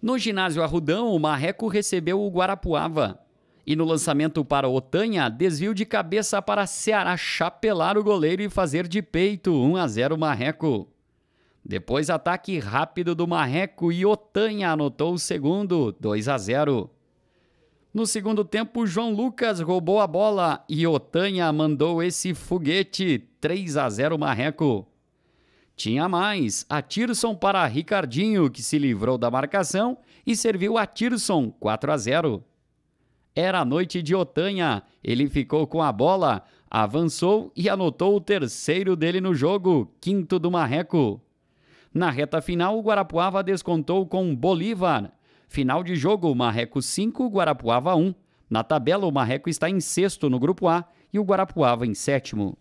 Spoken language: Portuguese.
No ginásio Arrudão, o Marreco recebeu o Guarapuava. E no lançamento para Otanha, desvio de cabeça para Ceará chapelar o goleiro e fazer de peito 1 a 0 Marreco. Depois ataque rápido do Marreco e Otanha anotou o segundo, 2 a 0. No segundo tempo, João Lucas roubou a bola e Otanha mandou esse foguete, 3 a 0 Marreco. Tinha mais. Tirson para Ricardinho, que se livrou da marcação e serviu a Tirson 4 a 0. Era noite de Otanha. Ele ficou com a bola, avançou e anotou o terceiro dele no jogo, quinto do Marreco. Na reta final, o Guarapuava descontou com Bolívar. Final de jogo, Marreco 5, Guarapuava 1. Na tabela, o Marreco está em sexto no grupo A e o Guarapuava em sétimo.